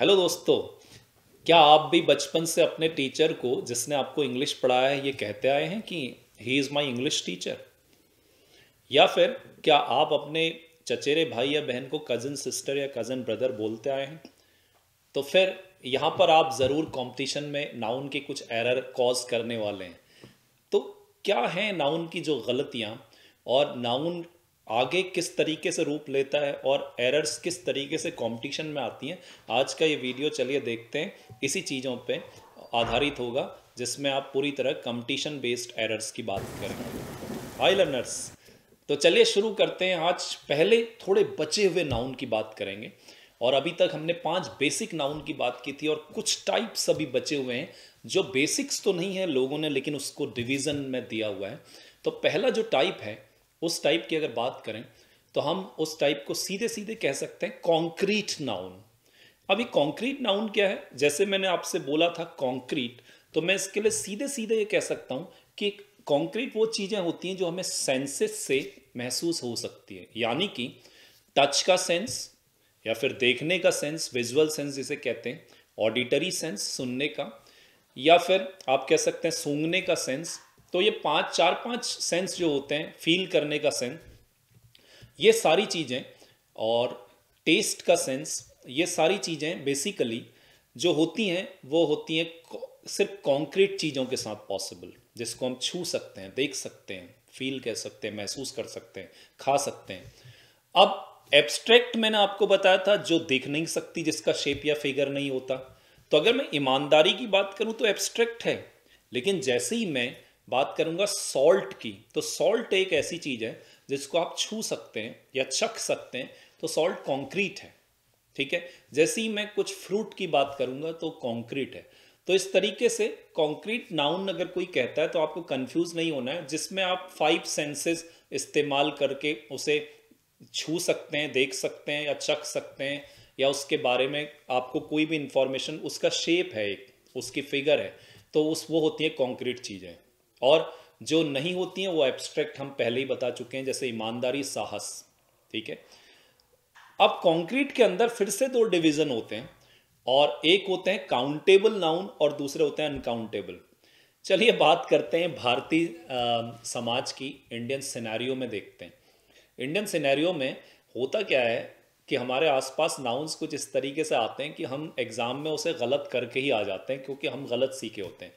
Hello दोस्तों क्या आप भी बचपन से अपने टीचर को जिसने आपको इंग्लिश पढ़ाया है ये कहते आए हैं कि he is my English teacher या फिर क्या आप अपने चचेरे भाई या बहन को कज़न सिस्टर या कज़न ब्रदर बोलते आए हैं तो फिर यहाँ पर आप ज़रूर कंपटीशन में नाउन के कुछ एरर कॉज करने वाले हैं तो क्या हैं नाउन की जो गलतियाँ और नाउन आगे किस तरीके से रूप लेता है और एरर्स किस तरीके से कंपटीशन में आती हैं आज का ये वीडियो चलिए देखते हैं इसी चीज़ों पे आधारित होगा जिसमें आप पूरी तरह कंपटीशन बेस्ड एरर्स की बात करेंगे हाई लर्नर्स तो चलिए शुरू करते हैं आज पहले थोड़े बचे हुए नाउन की बात करेंगे और अभी तक हमने पांच बेसिक नाउन की बात की थी और कुछ टाइप्स अभी बचे हुए हैं जो बेसिक्स तो नहीं है लोगों ने लेकिन उसको डिवीज़न में दिया हुआ है तो पहला जो टाइप है उस टाइप की अगर बात करें तो हम उस टाइप को सीधे सीधे कह सकते हैं कॉन्क्रीट नाउन अभी कॉन्क्रीट नाउन क्या है जैसे मैंने आपसे बोला था कॉन्क्रीट तो मैं इसके लिए सीधे सीधे ये कह सकता हूँ कि कॉन्क्रीट वो चीज़ें होती हैं जो हमें सेंसेस से महसूस हो सकती है यानी कि टच का सेंस या फिर देखने का सेंस विजुअल सेंस जिसे कहते हैं ऑडिटरी सेंस सुनने का या फिर आप कह सकते हैं सूंघने का सेंस तो ये पांच चार पांच सेंस जो होते हैं फील करने का सेंस ये सारी चीज़ें और टेस्ट का सेंस ये सारी चीज़ें बेसिकली जो होती हैं वो होती हैं सिर्फ कॉन्क्रीट चीज़ों के साथ पॉसिबल जिसको हम छू सकते हैं देख सकते हैं फील कर सकते हैं महसूस कर सकते हैं खा सकते हैं अब एब्स्ट्रैक्ट मैंने आपको बताया था जो देख नहीं सकती जिसका शेप या फिगर नहीं होता तो अगर मैं ईमानदारी की बात करूं तो एब्स्ट्रैक्ट है लेकिन जैसे ही मैं बात करूंगा सॉल्ट की तो सॉल्ट एक ऐसी चीज़ है जिसको आप छू सकते हैं या चख सकते हैं तो सॉल्ट कॉन्क्रीट है ठीक है जैसे ही मैं कुछ फ्रूट की बात करूंगा तो कॉन्क्रीट है तो इस तरीके से कॉन्क्रीट नाउन अगर कोई कहता है तो आपको कंफ्यूज नहीं होना है जिसमें आप फाइव सेंसेस इस्तेमाल करके उसे छू सकते हैं देख सकते हैं या चख सकते हैं या उसके बारे में आपको कोई भी इंफॉर्मेशन उसका शेप है एक उसकी फिगर है तो उस वो होती है कॉन्क्रीट चीज़ें और जो नहीं होती हैं वो एब्स्ट्रैक्ट हम पहले ही बता चुके हैं जैसे ईमानदारी साहस ठीक है अब कॉन्क्रीट के अंदर फिर से दो डिवीजन होते हैं और एक होते हैं काउंटेबल नाउन और दूसरे होते हैं अनकाउंटेबल चलिए बात करते हैं भारतीय समाज की इंडियन सिनेरियो में देखते हैं इंडियन सिनेरियो में होता क्या है कि हमारे आसपास नाउन्स कुछ इस तरीके से आते हैं कि हम एग्ज़ाम में उसे गलत करके ही आ जाते हैं क्योंकि हम गलत सीखे होते हैं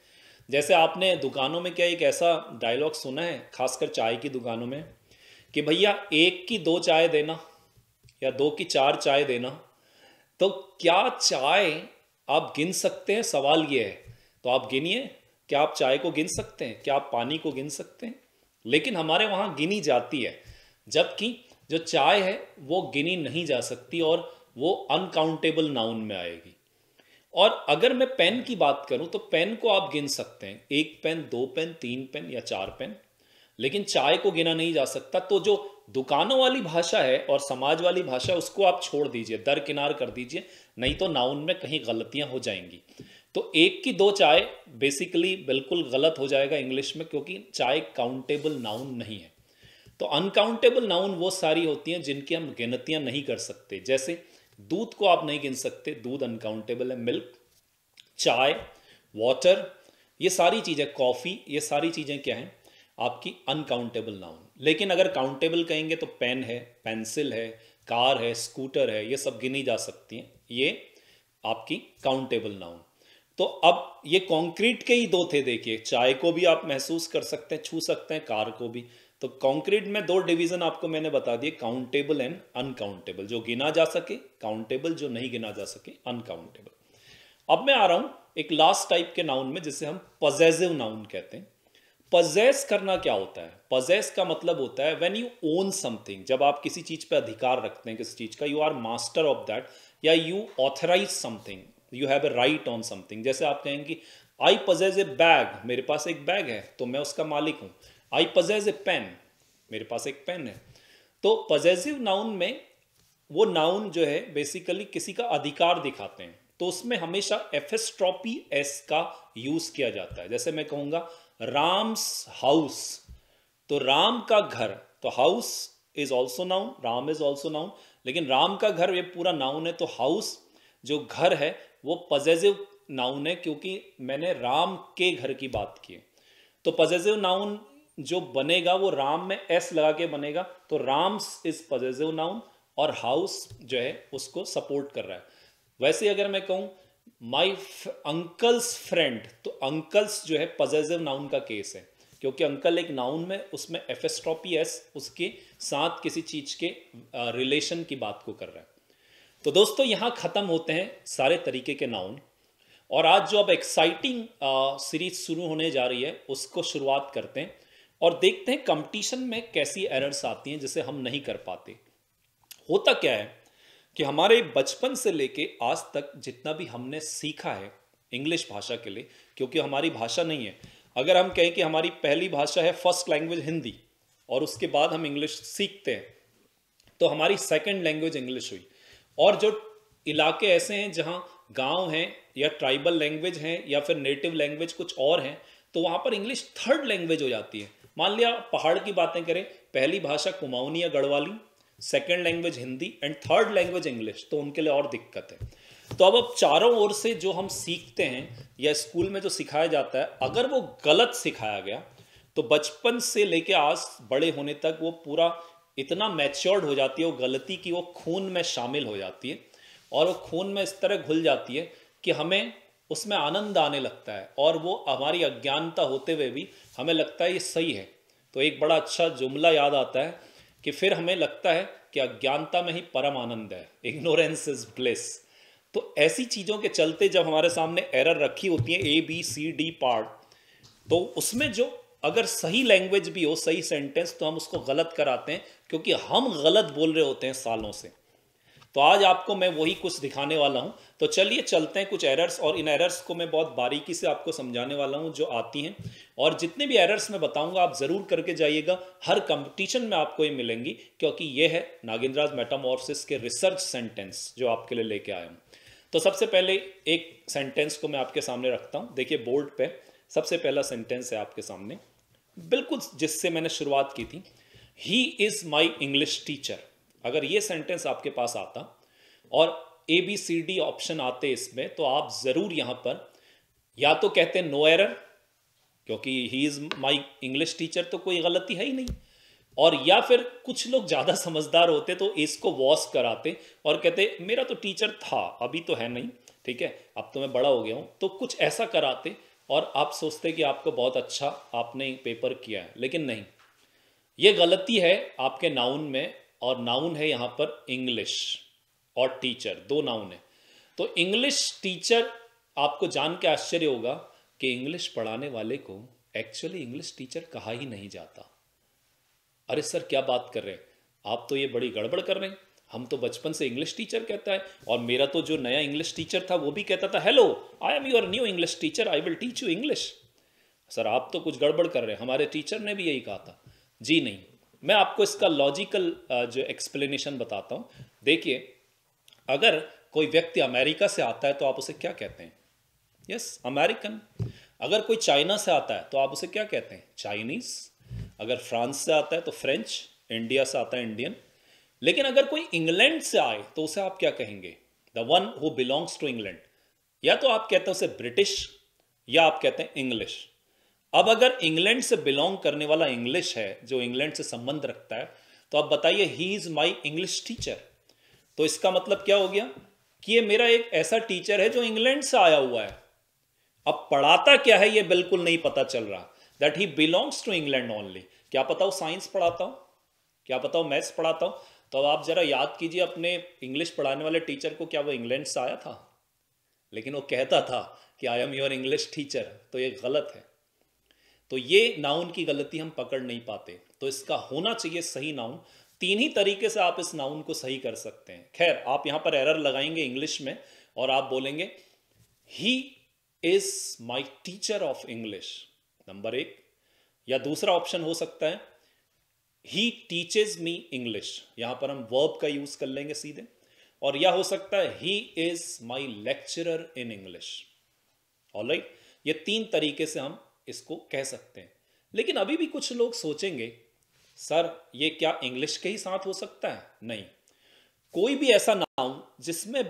जैसे आपने दुकानों में क्या एक ऐसा डायलॉग सुना है खासकर चाय की दुकानों में कि भैया एक की दो चाय देना या दो की चार चाय देना तो क्या चाय आप गिन सकते हैं सवाल ये है तो आप गिनिए क्या आप चाय को गिन सकते हैं क्या आप पानी को गिन सकते हैं लेकिन हमारे वहाँ गिनी जाती है जबकि जो चाय है वो गिनी नहीं जा सकती और वो अनकाउंटेबल नाउन में आएगी और अगर मैं पेन की बात करूं तो पेन को आप गिन सकते हैं एक पेन दो पेन तीन पेन या चार पेन लेकिन चाय को गिना नहीं जा सकता तो जो दुकानों वाली भाषा है और समाज वाली भाषा उसको आप छोड़ दीजिए दरकिनार कर दीजिए नहीं तो नाउन में कहीं गलतियां हो जाएंगी तो एक की दो चाय बेसिकली बिल्कुल गलत हो जाएगा इंग्लिश में क्योंकि चाय काउंटेबल नाउन नहीं है तो अनकाउंटेबल नाउन वो सारी होती हैं जिनकी हम गिनतियां नहीं कर सकते जैसे दूध को आप नहीं गिन सकते दूध अनकाउंटेबल है मिल्क चाय वाटर ये सारी चीज़ें कॉफ़ी ये सारी चीज़ें क्या हैं आपकी अनकाउंटेबल नाउन लेकिन अगर काउंटेबल कहेंगे तो पेन है पेंसिल है कार है स्कूटर है ये सब गिनी जा सकती हैं ये आपकी काउंटेबल नाउन तो अब ये कंक्रीट के ही दो थे देखिए चाय को भी आप महसूस कर सकते हैं छू सकते हैं कार को भी तो कॉन्क्रीट में दो डिवीजन आपको मैंने बता दिए काउंटेबल एंड अनकाउंटेबल जो गिना जा सके काउंटेबल जो नहीं गिना जा सके अनकाउंटेबल अब मैं आ रहा हूं एक लास्ट टाइप के नाउन में जिसे हम पजेसिव नाउन कहते हैं पजेस करना क्या होता है पजेस का मतलब होता है वेन यू ओन समथिंग जब आप किसी चीज पर अधिकार रखते हैं किसी चीज का you are master of that या you authorise something you have a right on something जैसे आप कहेंगे आई पजेज ए बैग मेरे पास एक बैग है तो मैं उसका मालिक हूं आई पजेज ए पेन मेरे पास एक पेन है तो पजेसिव नाउन में वो नाउन जो है बेसिकली किसी का अधिकार दिखाते हैं तो उसमें हमेशा एफेस्ट्रॉपी एस का यूज किया जाता है जैसे मैं कहूंगा राम्स हाउस तो राम का घर तो house is also noun Ram is also noun लेकिन राम का घर ये पूरा नाउन है तो हाउस जो घर है वो पजेसिव नाउन है क्योंकि मैंने राम के घर की बात की तो पजेसिव नाउन जो बनेगा वो राम में एस लगा के बनेगा तो राम्स इज पजेसिव नाउन और हाउस जो है उसको सपोर्ट कर रहा है वैसे अगर मैं कहूं माई अंकल्स फ्रेंड तो अंकल्स जो है पजेसिव नाउन का केस है क्योंकि अंकल एक नाउन में उसमें एफ एस उसके साथ किसी चीज के रिलेशन की बात को कर रहा है तो दोस्तों यहां खत्म होते हैं सारे तरीके के नाउन और आज जो अब एक्साइटिंग सीरीज शुरू होने जा रही है उसको शुरुआत करते हैं और देखते हैं कंपटीशन में कैसी एरर्स आती हैं जिसे हम नहीं कर पाते होता क्या है कि हमारे बचपन से लेके आज तक जितना भी हमने सीखा है इंग्लिश भाषा के लिए क्योंकि हमारी भाषा नहीं है अगर हम कहें कि हमारी पहली भाषा है फर्स्ट लैंग्वेज हिंदी और उसके बाद हम इंग्लिश सीखते हैं तो हमारी सेकेंड लैंग्वेज इंग्लिश हुई और जो इलाके ऐसे हैं जहाँ गांव हैं या ट्राइबल लैंग्वेज हैं या फिर नेटिव लैंग्वेज कुछ और हैं तो वहाँ पर इंग्लिश थर्ड लैंग्वेज हो जाती है मान लिया पहाड़ की बातें करें पहली भाषा कुमाऊनी या Garhwali second language Hindi and third language English तो उनके लिए और दिक्कत है तो अब अब चारों ओर से जो हम सीखते हैं या स्कूल में जो सिखाया जाता है अगर वो गलत सिखाया गया तो बचपन से लेके आज बड़े होने तक वो पूरा इतना मैच्योर्ड हो जाती है वो गलती की वो खून में शामिल हो जाती है और वो खून में इस तरह घुल जाती है कि हमें उसमें आनंद आने लगता है और वो हमारी अज्ञानता होते हुए भी हमें लगता है ये सही है तो एक बड़ा अच्छा जुमला याद आता है कि फिर हमें लगता है कि अज्ञानता में ही परम आनंद है इग्नोरेंस इज ब्लिस तो ऐसी चीज़ों के चलते जब हमारे सामने एरर रखी होती है A B C D part तो उसमें जो अगर सही लैंग्वेज भी हो सही सेंटेंस तो हम उसको गलत कराते हैं क्योंकि हम गलत बोल रहे होते हैं सालों से तो आज आपको मैं वही कुछ दिखाने वाला हूँ तो चलिए चलते हैं कुछ एरर्स और इन एरर्स को मैं बहुत बारीकी से आपको समझाने वाला हूँ जो आती हैं और जितने भी एरर्स मैं बताऊँगा आप ज़रूर करके जाइएगा हर कंपटीशन में आपको ये मिलेंगी क्योंकि ये है नागेंद्राज मेटामोर्सिस के रिसर्च सेंटेंस जो आपके लिए लेके आया हूँ तो सबसे पहले एक सेंटेंस को मैं आपके सामने रखता हूँ देखिए बोर्ड पे सबसे पहला सेंटेंस है आपके सामने बिल्कुल जिससे मैंने शुरुआत की थी he is my English teacher अगर ये सेंटेंस आपके पास आता और A B C D option आते इसमें तो आप ज़रूर यहां पर या तो कहते नो एरर क्योंकि he is my English teacher तो कोई गलती है ही नहीं और या फिर कुछ लोग ज़्यादा समझदार होते तो इसको वॉश कराते और कहते मेरा तो टीचर था अभी तो है नहीं ठीक है अब तो मैं बड़ा हो गया हूं तो कुछ ऐसा कराते और आप सोचते कि आपको बहुत अच्छा आपने पेपर किया है लेकिन नहीं ये गलती है आपके नाउन में और नाउन है यहां पर इंग्लिश और टीचर दो नाउन है तो इंग्लिश टीचर आपको जान के आश्चर्य होगा कि इंग्लिश पढ़ाने वाले को एक्चुअली इंग्लिश टीचर कहा ही नहीं जाता अरे सर क्या बात कर रहे हैं आप तो ये बड़ी गड़बड़ कर रहे हैं हम तो बचपन से इंग्लिश टीचर कहता है और मेरा तो जो नया इंग्लिश टीचर था वो भी कहता था hello I am your new English teacher I will teach you English sir आप तो कुछ गड़बड़ कर रहे हैं हमारे टीचर ने भी यही कहा था जी नहीं मैं आपको इसका लॉजिकल जो एक्सप्लेनेशन बताता हूं देखिए अगर कोई व्यक्ति अमेरिका से आता है तो आप उसे क्या कहते हैं यस अमेरिकन अगर कोई चाइना से आता है तो आप उसे क्या कहते हैं चाइनीज अगर फ्रांस से आता है तो फ्रेंच इंडिया से आता है इंडियन लेकिन अगर कोई इंग्लैंड से आए तो उसे आप क्या कहेंगे the one who belongs to England या तो आप कहते हैं उसे ब्रिटिश या आप कहते हैं इंग्लिश अब अगर इंग्लैंड से बिलोंग करने वाला इंग्लिश है जो इंग्लैंड से संबंध रखता है तो आप बताइए he is my English teacher तो इसका मतलब क्या हो गया कि ये मेरा एक ऐसा टीचर है जो इंग्लैंड से आया हुआ है अब पढ़ाता क्या है ये बिल्कुल नहीं पता चल रहा that he belongs to England only क्या पता हो साइंस पढ़ाता हूं क्या पता हो मैथ्स पढ़ाता हूं तो अब आप जरा याद कीजिए अपने इंग्लिश पढ़ाने वाले टीचर को क्या वो इंग्लैंड से आया था लेकिन वो कहता था कि I am your English teacher तो ये गलत है तो ये नाउन की गलती हम पकड़ नहीं पाते तो इसका होना चाहिए सही नाउन तीन ही तरीके से आप इस नाउन को सही कर सकते हैं खैर आप यहां पर एरर लगाएंगे इंग्लिश में और आप बोलेंगे he is my teacher of English number एक या दूसरा ऑप्शन हो सकता है ही टीचेज मी इंग्लिश यहां पर हम वर्ब का यूज कर लेंगे सीधे और यह हो सकता है he is my lecturer in English all right ये तीन तरीके से हम इसको कह सकते हैं लेकिन अभी भी कुछ लोग सोचेंगे सर ये क्या इंग्लिश के ही साथ हो सकता है नहीं कोई भी ऐसा नाउन जिसमें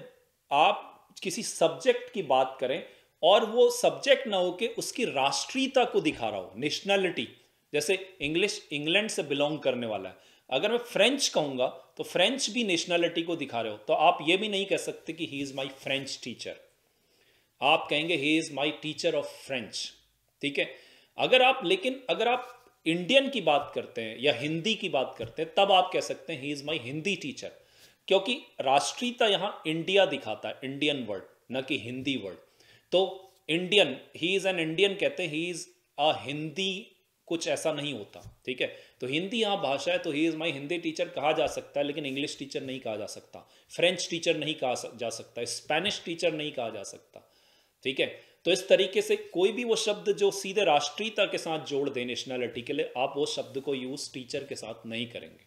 आप किसी सब्जेक्ट की बात करें और वो सब्जेक्ट ना हो के उसकी राष्ट्रीयता को दिखा रहा हो नेशनैलिटी जैसे इंग्लिश इंग्लैंड से बिलोंग करने वाला है अगर मैं फ्रेंच कहूंगा तो फ्रेंच भी नेशनैलिटी को दिखा रहे हो तो आप ये भी नहीं कह सकते कि he is my French teacher आप कहेंगे he is my teacher of French ठीक है अगर आप लेकिन अगर आप इंडियन की बात करते हैं या हिंदी की बात करते हैं तब आप कह सकते हैं he is my Hindi teacher क्योंकि राष्ट्रीयता यहां इंडिया दिखाता है इंडियन वर्ड न कि हिंदी वर्ड तो Indian he is an Indian कहते हैं ही इज अ हिंदी कुछ ऐसा नहीं होता ठीक है तो हिंदी यहां भाषा है तो he is my Hindi teacher कहा जा सकता है लेकिन इंग्लिश टीचर नहीं कहा जा सकता फ्रेंच टीचर नहीं कहा जा सकता स्पेनिश टीचर नहीं कहा जा सकता ठीक है तो इस तरीके से कोई भी वो शब्द जो सीधे राष्ट्रीयता के साथ जोड़ दें नेशनैलिटी के लिए आप वो शब्द को यूज़ टीचर के साथ नहीं करेंगे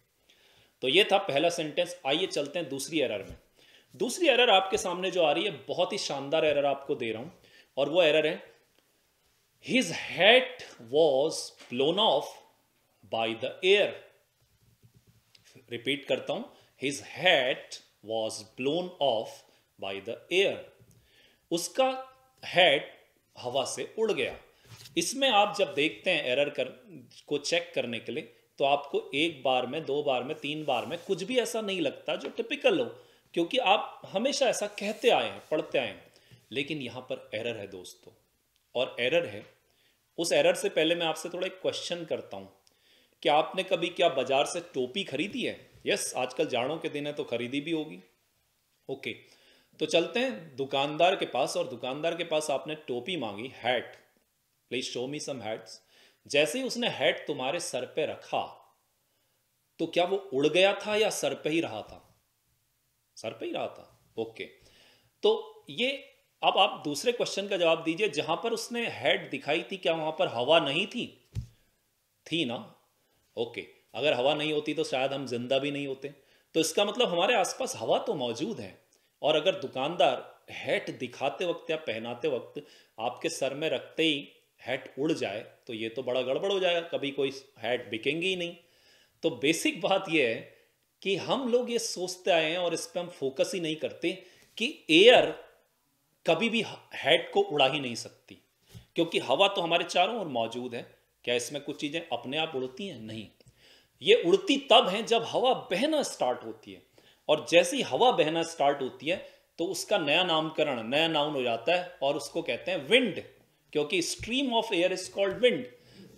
तो ये था पहला सेंटेंस आइए चलते हैं दूसरी एरर में दूसरी एरर आपके सामने जो आ रही है बहुत ही शानदार एरर आपको दे रहा हूं और वो एरर है his hat was blown off by the air repeat करता हूं his hat was blown off by the air उसका हेड हवा से उड़ गया इसमें आप जब देखते हैं एरर कर को चेक करने के लिए तो आपको एक बार में दो बार में तीन बार में कुछ भी ऐसा नहीं लगता जो टिपिकल हो क्योंकि आप हमेशा ऐसा कहते आए हैं पढ़ते आए हैं लेकिन यहां पर एरर है दोस्तों और एरर है उस एरर से पहले मैं आपसे थोड़ा एक क्वेश्चन करता हूं कि आपने कभी क्या बाजार से टोपी खरीदी है यस आजकल जाड़ों के दिन है तो खरीदी भी होगी ओके okay. तो चलते हैं दुकानदार के पास और दुकानदार के पास आपने टोपी मांगी hat please show me some hats जैसे ही उसने हैट तुम्हारे सर पे रखा तो क्या वो उड़ गया था या सर पे ही रहा था सर पे ही रहा था ओके तो ये अब आप दूसरे क्वेश्चन का जवाब दीजिए जहां पर उसने हेड दिखाई थी क्या वहां पर हवा नहीं थी थी ना ओके अगर हवा नहीं होती तो शायद हम जिंदा भी नहीं होते तो इसका मतलब हमारे आसपास हवा तो मौजूद है और अगर दुकानदार हैट दिखाते वक्त या पहनाते वक्त आपके सर में रखते ही हैट उड़ जाए तो ये तो बड़ा गड़बड़ हो जाएगा कभी कोई हैट बिकेंगे ही नहीं तो बेसिक बात यह है कि हम लोग ये सोचते आए हैं और इस पर हम फोकस ही नहीं करते कि एयर कभी भी हैट को उड़ा ही नहीं सकती क्योंकि हवा तो हमारे चारों ओर मौजूद है क्या इसमें कुछ चीज़ें अपने आप उड़ती हैं नहीं ये उड़ती तब हैं जब हवा बहना स्टार्ट होती है और जैसी हवा बहना स्टार्ट होती है तो उसका नया नामकरण नया नाउन हो जाता है और उसको कहते हैं विंड क्योंकि stream of air is called wind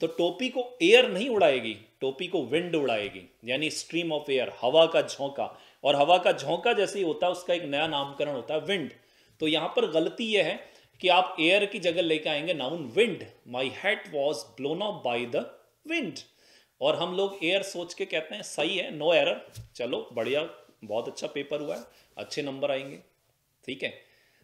तो टोपी को एयर नहीं उड़ाएगी टोपी को विंड उड़ाएगी यानी स्ट्रीम ऑफ एयर हवा का झोंका और हवा का झोंका जैसे ही होता है उसका एक नया नामकरण होता है विंड तो यहां पर गलती यह है कि आप एयर की जगह लेके आएंगे noun wind my hat was blown off by the wind और हम लोग एयर सोच के कहते हैं सही है नो एरर चलो बढ़िया बहुत अच्छा पेपर हुआ है अच्छे नंबर आएंगे ठीक है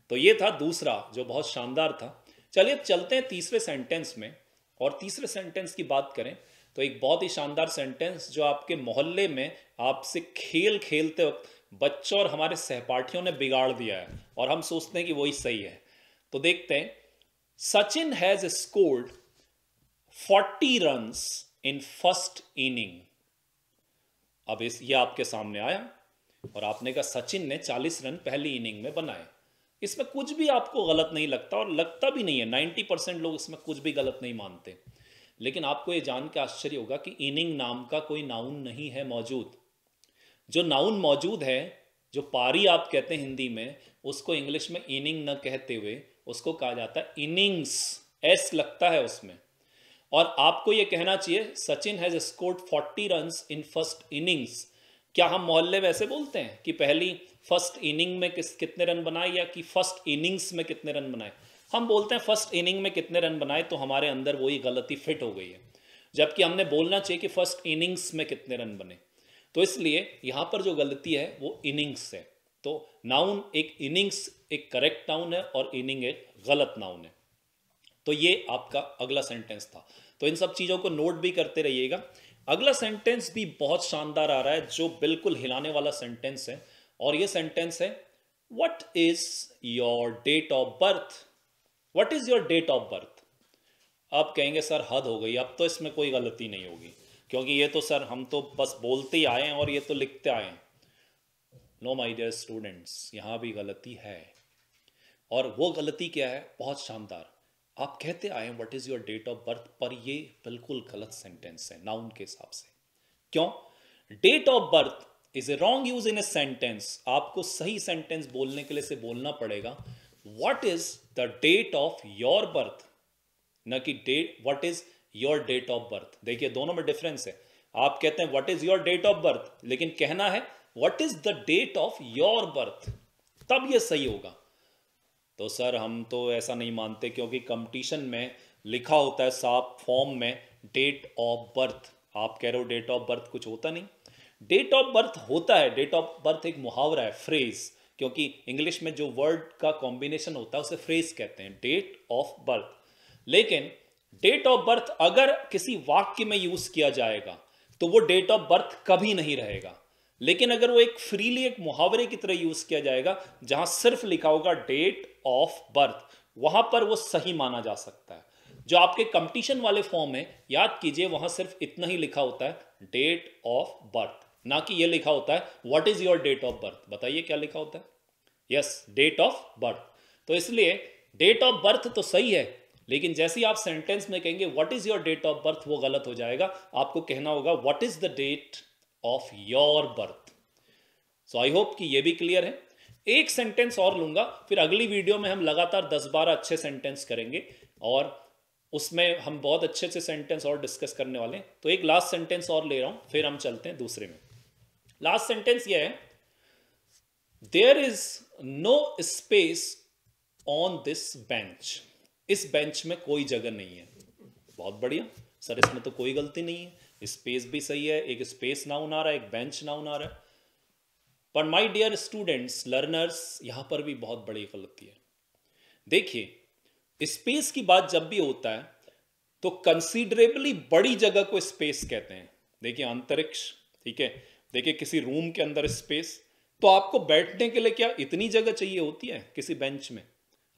तो ये था दूसरा जो बहुत शानदार था चलिए चलते हैं तीसरे सेंटेंस में और तीसरे सेंटेंस की बात करें तो एक बहुत ही शानदार सेंटेंस जो आपके मोहल्ले में आपसे खेल खेलते वक्त बच्चों और हमारे सहपाठियों ने बिगाड़ दिया है और हम सोचते हैं कि वही सही है तो देखते हैं Sachin has scored forty run in first inning अब इस ये आपके सामने आया और आपने कहा सचिन ने 40 रन पहली इनिंग में बनाए इसमें कुछ भी आपको गलत नहीं लगता और लगता भी नहीं है 90 परसेंट लोग इसमें कुछ भी गलत नहीं मानते लेकिन आपको ये जान के आश्चर्य होगा कि इनिंग नाम का कोई नाउन नहीं है मौजूद जो नाउन मौजूद है जो पारी आप कहते हैं हिंदी में उसको इंग्लिश में इनिंग न कहते हुए उसको कहा जाता है इनिंग्स एस लगता है उसमें और आपको ये कहना चाहिए Sachin has scored forty run in first innings क्या हम मोहल्ले में ऐसे बोलते हैं कि पहली फर्स्ट इनिंग में किस कितने रन बनाए या कि फर्स्ट इनिंग्स में कितने रन बनाए हम बोलते हैं फर्स्ट इनिंग में कितने रन बनाए तो हमारे अंदर वही गलती फिट हो गई है जबकि हमने बोलना चाहिए कि फर्स्ट इनिंग्स में कितने रन बने तो इसलिए यहाँ पर जो गलती है वो इनिंग्स है तो नाउन एक इनिंग्स एक करेक्ट नाउन है और इनिंग एक गलत नाउन है तो ये आपका अगला सेंटेंस था तो इन सब चीज़ों को नोट भी करते रहिएगा अगला सेंटेंस भी बहुत शानदार आ रहा है जो बिल्कुल हिलाने वाला सेंटेंस है और ये सेंटेंस है what is your date of birth what is your date of birth आप कहेंगे सर हद हो गई अब तो इसमें कोई गलती नहीं होगी क्योंकि ये तो सर हम तो बस बोलते ही आए हैं और ये तो लिखते आए हैं नो माई डियर स्टूडेंट्स यहां भी गलती है और वो गलती क्या है बहुत शानदार आप कहते आए हैं what is your date of birth पर ये बिल्कुल गलत सेंटेंस है नाउन के हिसाब से क्यों date of birth is a wrong use in a sentence आपको सही सेंटेंस बोलने के लिए से बोलना पड़ेगा what is the date of your birth न कि date what is your date of birth देखिए दोनों में डिफरेंस है आप कहते हैं what is your date of birth लेकिन कहना है what is the date of your birth तब ये सही होगा तो सर हम तो ऐसा नहीं मानते क्योंकि कंपटीशन में लिखा होता है साफ फॉर्म में डेट ऑफ बर्थ आप कह रहे हो डेट ऑफ बर्थ कुछ होता नहीं डेट ऑफ बर्थ होता है डेट ऑफ बर्थ एक मुहावरा है फ्रेज क्योंकि इंग्लिश में जो वर्ड का कॉम्बिनेशन होता है उसे फ्रेज कहते हैं डेट ऑफ बर्थ लेकिन डेट ऑफ बर्थ अगर किसी वाक्य में यूज किया जाएगा तो वो डेट ऑफ बर्थ कभी नहीं रहेगा लेकिन अगर वो एक फ्रीली एक मुहावरे की तरह यूज किया जाएगा जहां सिर्फ लिखा होगा डेट ऑफ बर्थ वहां पर वो सही माना जा सकता है जो आपके कंपटीशन वाले फॉर्म है याद कीजिए वहां सिर्फ इतना ही लिखा होता है डेट ऑफ बर्थ ना कि ये लिखा होता है what is your date of birth बताइए क्या लिखा होता है यस डेट ऑफ बर्थ तो इसलिए डेट ऑफ बर्थ तो सही है लेकिन जैसे ही आप सेंटेंस में कहेंगे what is your date of birth वो गलत हो जाएगा आपको कहना होगा what is the date of your birth so I hope कि ये भी क्लियर है एक सेंटेंस और लूंगा फिर अगली वीडियो में हम लगातार दस बारह अच्छे सेंटेंस करेंगे और उसमें हम बहुत अच्छे अच्छे सेंटेंस और डिस्कस करने वाले हैं तो एक लास्ट सेंटेंस और ले रहा हूं फिर हम चलते हैं दूसरे में लास्ट सेंटेंस ये है there is no space on this bench इस बेंच में कोई जगह नहीं है बहुत बढ़िया सर इसमें तो कोई गलती नहीं है स्पेस भी सही है एक स्पेस नाउन आ रहा है एक बेंच नाउन आ रहा है पर माय डियर स्टूडेंट्स लर्नर्स यहां पर भी बहुत बड़ी गलती है देखिए स्पेस की बात जब भी होता है तो कंसिडरेबली बड़ी जगह को स्पेस कहते हैं देखिए अंतरिक्ष ठीक है देखिए किसी रूम के अंदर स्पेस तो आपको बैठने के लिए क्या इतनी जगह चाहिए होती है किसी बेंच में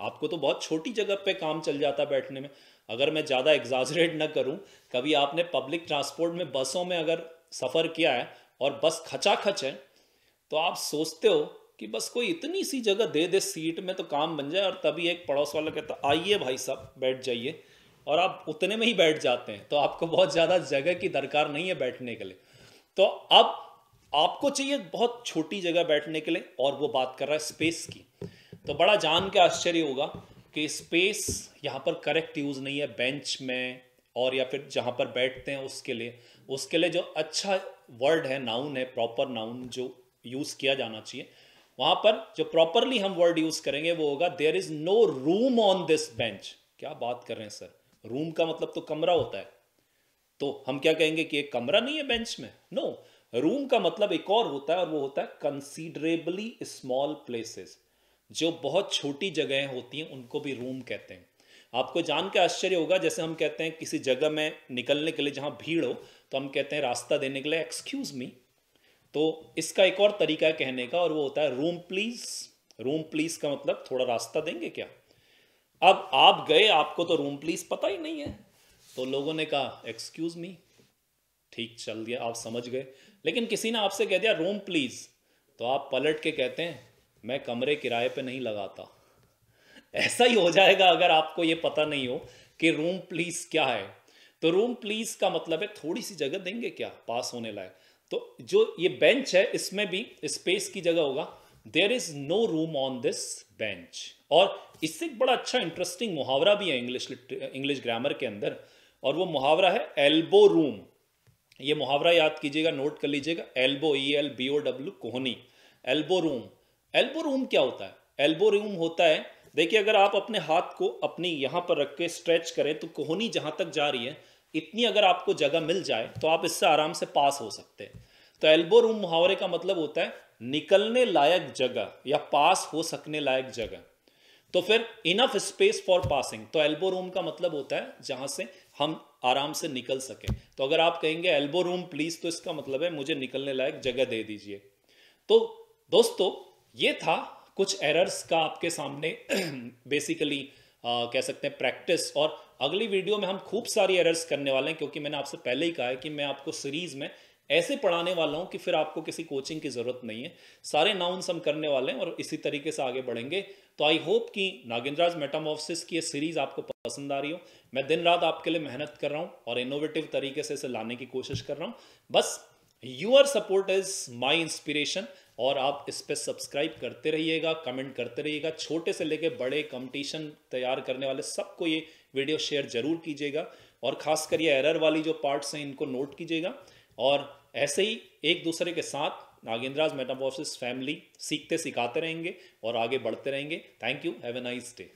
आपको तो बहुत छोटी जगह पे काम चल जाता है बैठने में अगर मैं ज़्यादा एग्जाजरेट ना करूं कभी आपने पब्लिक ट्रांसपोर्ट में बसों में अगर सफ़र किया है और बस खचा खच है तो आप सोचते हो कि बस कोई इतनी सी जगह दे दे सीट में तो काम बन जाए और तभी एक पड़ोस वाला कहता आइए भाई साहब बैठ जाइए और आप उतने में ही बैठ जाते हैं तो आपको बहुत ज़्यादा जगह की दरकार नहीं है बैठने के लिए तो अब आपको चाहिए बहुत छोटी जगह बैठने के लिए और वो बात कर रहा है स्पेस की तो बड़ा जान के आश्चर्य होगा कि स्पेस यहाँ पर करेक्ट यूज़ नहीं है बेंच में और या फिर जहाँ पर बैठते हैं उसके लिए उसके लिए जो अच्छा वर्ड है नाउन है प्रॉपर नाउन जो यूज़ किया जाना चाहिए वहाँ पर जो प्रॉपरली हम वर्ड यूज़ करेंगे वो होगा there is no room on this bench क्या बात कर रहे हैं सर रूम का मतलब तो कमरा होता है तो हम क्या कहेंगे कि एक कमरा नहीं है बेंच में नो no, रूम का मतलब एक और होता है और वो होता है कंसीडरेबली स्मॉल प्लेसेस जो बहुत छोटी जगहें होती हैं उनको भी रूम कहते हैं आपको जान के आश्चर्य होगा जैसे हम कहते हैं किसी जगह में निकलने के लिए जहाँ भीड़ हो तो हम कहते हैं रास्ता देने के लिए एक्सक्यूज मी तो इसका एक और तरीका है कहने का और वो होता है रूम प्लीज रूम प्लीज का मतलब थोड़ा रास्ता देंगे क्या अब आप गए आपको तो रूम प्लीज पता ही नहीं है तो लोगों ने कहा एक्सक्यूज मी ठीक चल दिया आप समझ गए लेकिन किसी ने आपसे कह दिया रूम प्लीज तो आप पलट के कहते हैं मैं कमरे किराए पे नहीं लगाता ऐसा ही हो जाएगा अगर आपको ये पता नहीं हो कि रूम प्लीज क्या है तो रूम प्लीज का मतलब है थोड़ी सी जगह देंगे क्या पास होने लायक तो जो ये बेंच है इसमें भी स्पेस की जगह होगा there is no room on this bench और इससे एक बड़ा अच्छा इंटरेस्टिंग मुहावरा भी है इंग्लिश इंग्लिश ग्रामर के अंदर और वो मुहावरा है एल्बो रूम ये मुहावरा याद कीजिएगा नोट कर लीजिएगा elbow E L B O W कोहनी एल्बो रूम एल्बो रूम क्या होता है एल्बो रूम होता है देखिए अगर आप अपने हाथ को अपनी यहाँ पर रख के स्ट्रेच करें तो कोहनी जहाँ तक जा रही है इतनी अगर आपको जगह मिल जाए तो आप इससे आराम से पास हो सकते हैं तो एल्बो रूम मुहावरे का मतलब होता है निकलने लायक जगह या पास हो सकने लायक जगह तो फिर इनफ स्पेस फॉर पासिंग तो एल्बो रूम का मतलब होता है जहां से हम आराम से निकल सके तो अगर आप कहेंगे एल्बो रूम प्लीज तो इसका मतलब है मुझे निकलने लायक जगह दे दीजिए तो दोस्तों ये था कुछ एरर्स का आपके सामने बेसिकली uh, कह सकते हैं प्रैक्टिस और अगली वीडियो में हम खूब सारी एरर्स करने वाले हैं क्योंकि मैंने आपसे पहले ही कहा है कि मैं आपको सीरीज में ऐसे पढ़ाने वाला हूं कि फिर आपको किसी कोचिंग की ज़रूरत नहीं है सारे नाउन्स हम करने वाले हैं और इसी तरीके से आगे बढ़ेंगे तो आई होप कि नागेंद्राज मेटामोफिस की ये सीरीज़ आपको पसंद आ रही हो मैं दिन रात आपके लिए मेहनत कर रहा हूँ और इनोवेटिव तरीके से इसे लाने की कोशिश कर रहा हूं बस your support is my inspiration और आप इस पर सब्सक्राइब करते रहिएगा कमेंट करते रहिएगा छोटे से लेके बड़े कंपटीशन तैयार करने वाले सबको ये वीडियो शेयर जरूर कीजिएगा और खासकर ये एरर वाली जो पार्ट्स हैं इनको नोट कीजिएगा और ऐसे ही एक दूसरे के साथ नागेंद्राज मेटामॉर्फिस फैमिली सीखते सिखाते रहेंगे और आगे बढ़ते रहेंगे thank you have a nice day